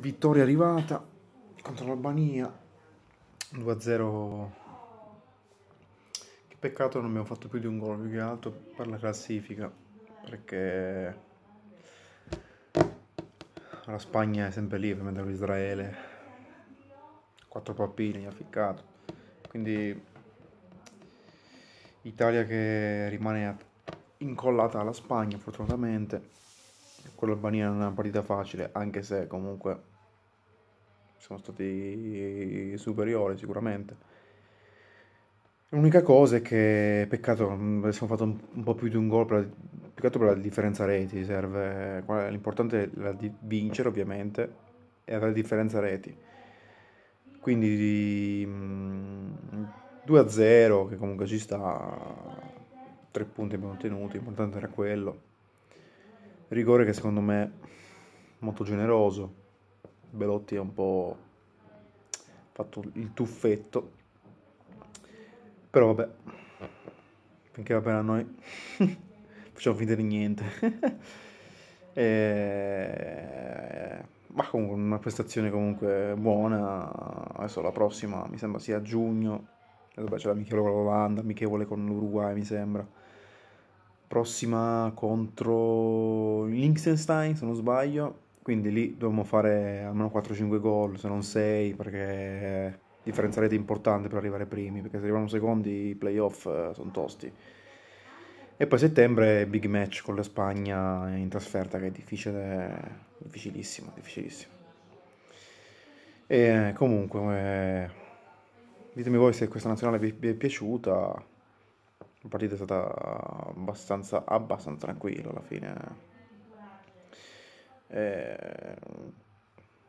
vittoria arrivata contro l'Albania 2-0 che peccato non abbiamo fatto più di un gol più che altro per la classifica perché la Spagna è sempre lì ovviamente con Israele quattro pappini ha ficcato quindi Italia che rimane incollata alla Spagna fortunatamente con l'Albania non è una partita facile, anche se comunque sono stati superiori sicuramente. L'unica cosa è che, peccato, mm, avessimo fatto un, po' più di un gol, per la, peccato per la differenza reti, serve, l'importante è la di vincere ovviamente e avere differenza reti. Quindi 2-0 mm, che comunque ci sta, tre punti abbiamo ottenuto, l'importante era quello. Rigore che secondo me è molto generoso. Belotti è un po' fatto il tuffetto. Però vabbè, finché va bene a noi, facciamo finta di niente. e... Ma comunque una prestazione comunque buona. Adesso la prossima mi sembra sia a giugno. E vabbè c'è l'amichevole con l'Olanda, Michele con l'Uruguay mi sembra prossima contro Liechtenstein se non sbaglio quindi lì dobbiamo fare almeno 4-5 gol se non 6 perché differenza rete importante per arrivare primi perché se arriviamo secondi i playoff eh, sono tosti e poi settembre big match con la Spagna in trasferta che è difficile difficilissimo difficilissimo e comunque eh, ditemi voi se questa nazionale vi è piaciuta la partita è stata abbastanza, abbastanza tranquillo alla fine. Eh,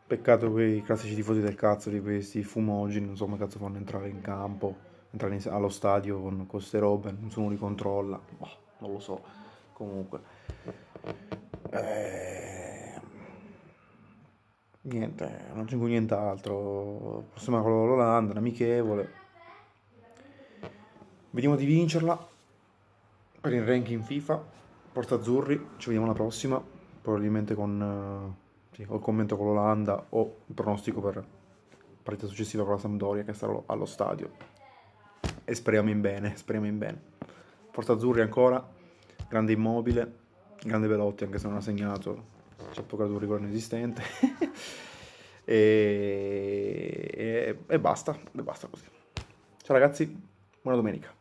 peccato quei classici tifosi del cazzo di questi fumogeni, non so come cazzo fanno entrare in campo, entrare in, allo stadio con queste robe, nessuno li controlla, boh, non lo so, comunque. Eh, niente, non c'è nient'altro, prossima con l'Olanda, amichevole. Vediamo di vincerla per il ranking FIFA, Porta Azzurri, ci vediamo alla prossima, probabilmente con eh, sì, o il commento con l'Olanda o il pronostico per partita successiva con la Sampdoria che sarò allo stadio. E speriamo in bene, speriamo in bene. Porta Azzurri ancora, grande immobile, grande Velotti anche se non ha segnato, c'è poco un rigore inesistente. e, e, e basta, e basta così. Ciao ragazzi, buona domenica.